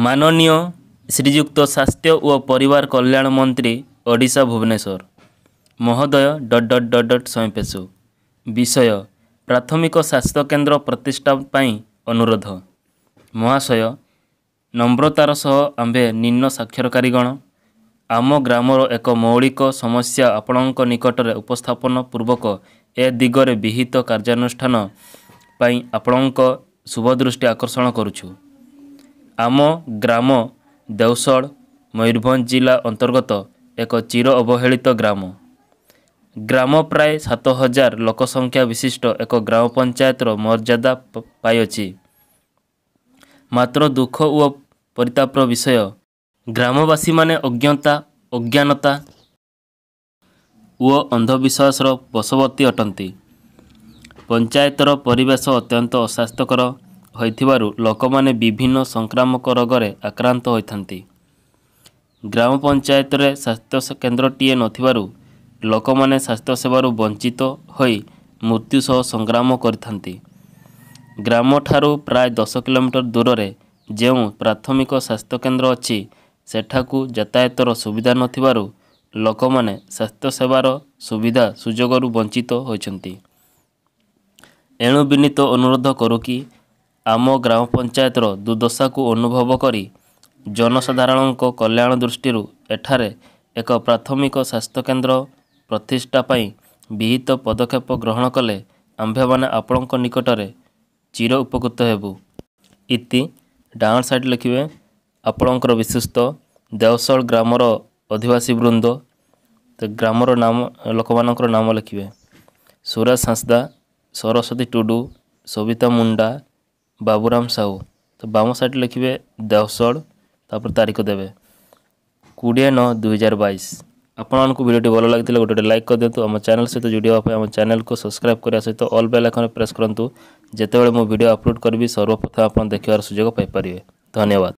ମାନନୀୟ ଶ୍ରୀଯୁକ୍ତ ସ୍ୱାସ୍ଥ୍ୟ ଓ ପରିବାର କଲ୍ୟାଣ ମନ୍ତ୍ରୀ ଓଡ଼ିଶା ଭୁବନେଶ୍ୱର ମହୋଦୟ ଡଟ୍ ଡଟ୍ ଡଟ୍ ଡଟ୍ ସ୍ୱୟଂପେଶୁ ବିଷୟ ପ୍ରାଥମିକ ସ୍ୱାସ୍ଥ୍ୟକେନ୍ଦ୍ର ପ୍ରତିଷ୍ଠା ପାଇଁ ଅନୁରୋଧ ମହାଶୟ ନମ୍ରତାର ସହ ଆମ୍ଭେ ନିମ୍ନ ସାକ୍ଷରକାରୀଗଣ ଆମ ଗ୍ରାମର ଏକ ମୌଳିକ ସମସ୍ୟା ଆପଣଙ୍କ ନିକଟରେ ଉପସ୍ଥାପନ ପୂର୍ବକ ଏ ଦିଗରେ ବିହିତ କାର୍ଯ୍ୟାନୁଷ୍ଠାନ ପାଇଁ ଆପଣଙ୍କ ଶୁଭଦୃଷ୍ଟି ଆକର୍ଷଣ କରୁଛୁ ଆମ ଗ୍ରାମ ଦେଉସଳ ମୟୂରଭଞ୍ଜ ଜିଲ୍ଲା ଅନ୍ତର୍ଗତ ଏକ ଚିର ଅବହେଳିତ ଗ୍ରାମ ଗ୍ରାମ ପ୍ରାୟ ସାତ ହଜାର ଲୋକ ସଂଖ୍ୟା ବିଶିଷ୍ଟ ଏକ ଗ୍ରାମ ପଞ୍ଚାୟତର ମର୍ଯ୍ୟାଦା ପାଇଅଛି ମାତ୍ର ଦୁଃଖ ଓ ପରିତାପର ବିଷୟ ଗ୍ରାମବାସୀମାନେ ଅଜ୍ଞତା ଅଜ୍ଞାନତା ଓ ଅନ୍ଧବିଶ୍ୱାସର ବଶବର୍ତ୍ତୀ ଅଟନ୍ତି ପଞ୍ଚାୟତର ପରିବେଶ ଅତ୍ୟନ୍ତ ଅସ୍ୱାସ୍ଥ୍ୟକର ହୋଇଥିବାରୁ ଲୋକମାନେ ବିଭିନ୍ନ ସଂକ୍ରାମକ ରୋଗରେ ଆକ୍ରାନ୍ତ ହୋଇଥାନ୍ତି ଗ୍ରାମ ପଞ୍ଚାୟତରେ ସ୍ୱାସ୍ଥ୍ୟ କେନ୍ଦ୍ରଟିଏ ନଥିବାରୁ ଲୋକମାନେ ସ୍ୱାସ୍ଥ୍ୟ ସେବାରୁ ବଞ୍ଚିତ ହୋଇ ମୃତ୍ୟୁ ସହ ସଂଗ୍ରାମ କରିଥାନ୍ତି ଗ୍ରାମଠାରୁ ପ୍ରାୟ ଦଶ କିଲୋମିଟର ଦୂରରେ ଯେଉଁ ପ୍ରାଥମିକ ସ୍ୱାସ୍ଥ୍ୟକେନ୍ଦ୍ର ଅଛି ସେଠାକୁ ଯାତାୟତର ସୁବିଧା ନଥିବାରୁ ଲୋକମାନେ ସ୍ୱାସ୍ଥ୍ୟ ସେବାର ସୁବିଧା ସୁଯୋଗରୁ ବଞ୍ଚିତ ହୋଇଛନ୍ତି ଏଣୁ ବିନୀତ ଅନୁରୋଧ କରୁ କି ଆମ ଗ୍ରାମ ପଞ୍ଚାୟତର ଦୁର୍ଦ୍ଦଶାକୁ ଅନୁଭବ କରି ଜନସାଧାରଣଙ୍କ କଲ୍ୟାଣ ଦୃଷ୍ଟିରୁ ଏଠାରେ ଏକ ପ୍ରାଥମିକ ସ୍ୱାସ୍ଥ୍ୟକେନ୍ଦ୍ର ପ୍ରତିଷ୍ଠା ପାଇଁ ବିହିତ ପଦକ୍ଷେପ ଗ୍ରହଣ କଲେ ଆମ୍ଭେମାନେ ଆପଣଙ୍କ ନିକଟରେ ଚିର ଉପକୃତ ହେବୁ ଇତି ଡାହାଣ ସାଇଡ଼୍ ଲେଖିବେ ଆପଣଙ୍କର ବିଶିଷ୍ଟ ଦେଓସଳ ଗ୍ରାମର ଅଧିବାସୀ ବୃନ୍ଦ ଗ୍ରାମର ନାମ ଲୋକମାନଙ୍କର ନାମ ଲେଖିବେ ସୁରାଜ ସାଂସଦା ସରସ୍ୱତୀ ଟୁଡ଼ୁ ସବିତା ମୁଣ୍ଡା বাবুরাম ସାହୁ ତ ବାମ ସାଇଡ଼୍ ଲେଖିବେ ଦେଓସଡ଼ ତାପରେ ତାରିଖ ଦେବେ କୋଡ଼ିଏ ନଅ ଦୁଇହଜାର ବାଇଶ ଆପଣମାନଙ୍କୁ ଭିଡ଼ିଓଟି ଭଲ ଲାଗିଥିଲେ ଗୋଟେ ଗୋଟେ ଲାଇକ୍ କରିଦିଅନ୍ତୁ ଆମ ଚ୍ୟାନେଲ୍ ସହିତ ଯୋଡ଼ି ହେବା ପାଇଁ ଆମ ଚ୍ୟାନେଲ୍କୁ ସବସ୍କ୍ରାଇବ୍ କରିବା ସହିତ ଅଲ୍ ବେଲ୍ ଆଇକନ୍ ପ୍ରେସ୍ କରନ୍ତୁ ଯେତେବେଳେ ମୁଁ ଭିଡ଼ିଓ ଅପଲୋଡ଼ କରିବି ସର୍ବପ୍ରଥମେ ଆପଣ ଦେଖିବାର ସୁଯୋଗ ପାଇପାରିବେ ଧନ୍ୟବାଦ